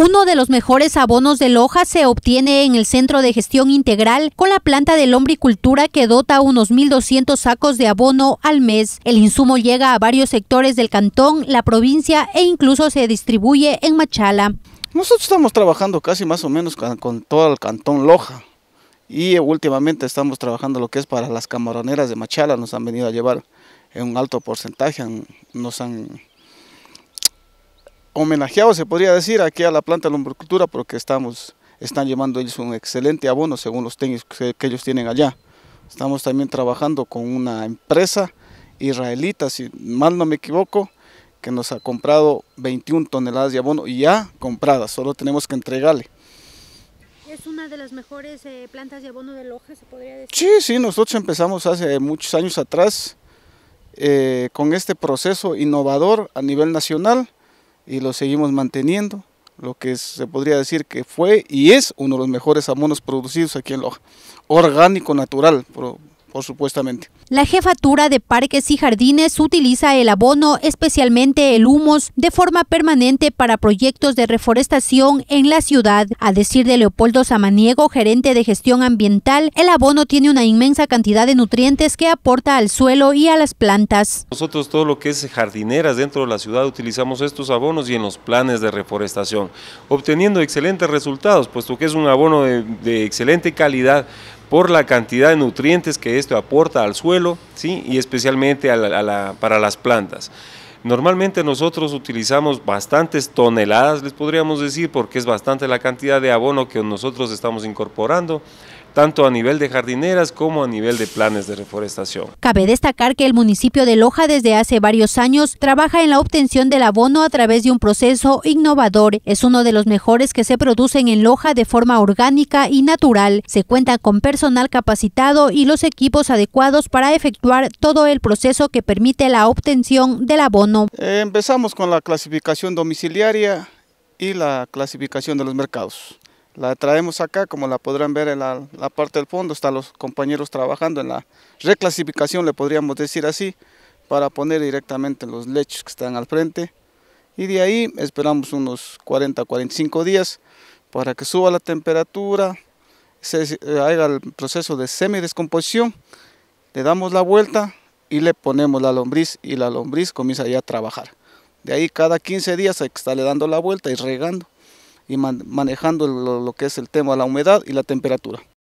Uno de los mejores abonos de Loja se obtiene en el Centro de Gestión Integral con la planta de lombricultura que dota unos 1.200 sacos de abono al mes. El insumo llega a varios sectores del cantón, la provincia e incluso se distribuye en Machala. Nosotros estamos trabajando casi más o menos con, con todo el cantón Loja y eh, últimamente estamos trabajando lo que es para las camaroneras de Machala, nos han venido a llevar en un alto porcentaje, nos han homenajeado, se podría decir, aquí a la planta de lombricultura porque estamos, están llevando ellos un excelente abono según los técnicos que, ellos tienen allá. Estamos también trabajando con una empresa israelita, si mal no me equivoco, que nos ha comprado 21 toneladas de abono y ya compradas, solo tenemos que entregarle. ¿Es una de las mejores eh, plantas de abono de Loja, se podría decir? Sí, sí, nosotros empezamos hace muchos años atrás eh, con este proceso innovador a nivel nacional y lo seguimos manteniendo, lo que se podría decir que fue y es uno de los mejores amonos producidos aquí en Loja, orgánico, natural, por supuestamente. La jefatura de parques y jardines utiliza el abono, especialmente el humus, de forma permanente para proyectos de reforestación en la ciudad. A decir de Leopoldo Samaniego, gerente de gestión ambiental, el abono tiene una inmensa cantidad de nutrientes que aporta al suelo y a las plantas. Nosotros todo lo que es jardineras dentro de la ciudad utilizamos estos abonos y en los planes de reforestación, obteniendo excelentes resultados, puesto que es un abono de excelente calidad por la cantidad de nutrientes que esto aporta al suelo ¿sí? y especialmente para las plantas. Normalmente nosotros utilizamos bastantes toneladas, les podríamos decir, porque es bastante la cantidad de abono que nosotros estamos incorporando tanto a nivel de jardineras como a nivel de planes de reforestación. Cabe destacar que el municipio de Loja desde hace varios años trabaja en la obtención del abono a través de un proceso innovador. Es uno de los mejores que se producen en Loja de forma orgánica y natural. Se cuenta con personal capacitado y los equipos adecuados para efectuar todo el proceso que permite la obtención del abono. Eh, empezamos con la clasificación domiciliaria y la clasificación de los mercados. La traemos acá, como la podrán ver en la, la parte del fondo, están los compañeros trabajando en la reclasificación, le podríamos decir así, para poner directamente los lechos que están al frente. Y de ahí esperamos unos 40-45 días para que suba la temperatura, se haga el proceso de semidescomposición, le damos la vuelta, y le ponemos la lombriz y la lombriz comienza ya a trabajar. De ahí cada 15 días hay está le dando la vuelta y regando y manejando lo que es el tema de la humedad y la temperatura.